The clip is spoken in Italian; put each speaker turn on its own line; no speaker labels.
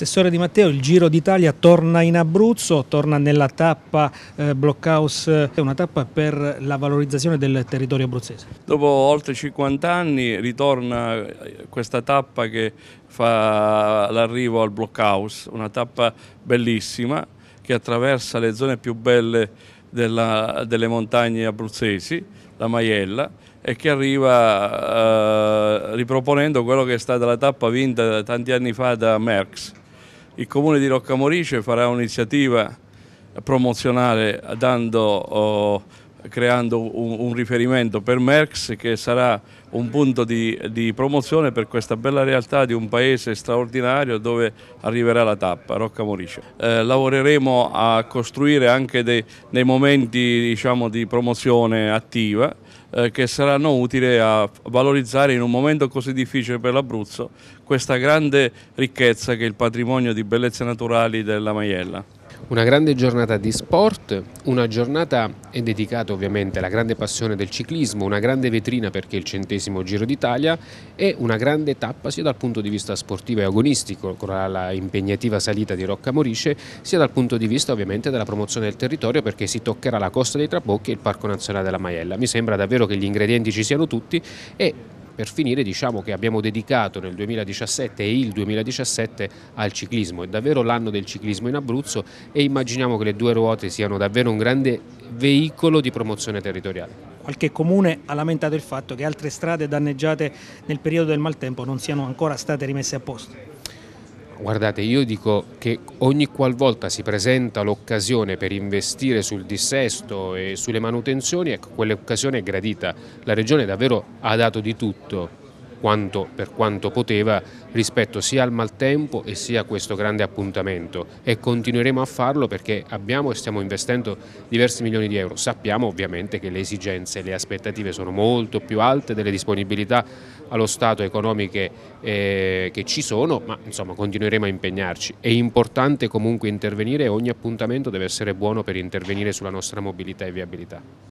Assessore Di Matteo, il Giro d'Italia torna in Abruzzo, torna nella tappa eh, Blockhouse, è eh, una tappa per la valorizzazione del territorio abruzzese.
Dopo oltre 50 anni ritorna eh, questa tappa che fa l'arrivo al Blockhouse, una tappa bellissima che attraversa le zone più belle della, delle montagne abruzzesi, la Maiella, e che arriva eh, riproponendo quello che è stata la tappa vinta tanti anni fa da Merckx il comune di Roccamorice farà un'iniziativa promozionale dando... Oh, creando un, un, riferimento per Merckx che sarà un punto di, di, promozione per questa bella realtà di un paese straordinario dove arriverà la tappa, Rocca Mauricio. Eh, lavoreremo a costruire anche dei, dei momenti diciamo, di promozione attiva eh, che saranno utili a valorizzare in un momento così difficile per l'Abruzzo questa grande ricchezza che è il patrimonio di bellezze naturali della Maiella.
Una grande giornata di sport, una giornata è dedicata ovviamente alla grande passione del ciclismo, una grande vetrina perché è il centesimo Giro d'Italia e una grande tappa sia dal punto di vista sportivo e agonistico con la impegnativa salita di Rocca Morisce sia dal punto di vista ovviamente della promozione del territorio perché si toccherà la costa dei Trabocchi e il Parco Nazionale della Maiella. Mi sembra davvero che gli ingredienti ci siano tutti e per finire diciamo che abbiamo dedicato nel 2017 e il 2017 al ciclismo, è davvero l'anno del ciclismo in Abruzzo e immaginiamo che le due ruote siano davvero un grande veicolo di promozione territoriale
qualche comune ha lamentato il fatto che altre strade danneggiate nel periodo del maltempo non siano ancora state rimesse a posto.
Guardate, io dico che ogni qualvolta si presenta l'occasione per investire sul dissesto e sulle manutenzioni, ecco, quell'occasione è gradita. La Regione davvero ha dato di tutto quanto, per quanto poteva rispetto sia al maltempo e sia a questo grande appuntamento e continueremo a farlo perché abbiamo e stiamo investendo diversi milioni di euro. Sappiamo ovviamente che le esigenze e le aspettative sono molto più alte delle disponibilità allo Stato economiche eh, che ci sono, ma insomma continueremo a impegnarci. È importante comunque intervenire e ogni appuntamento deve essere buono per intervenire sulla nostra mobilità e viabilità.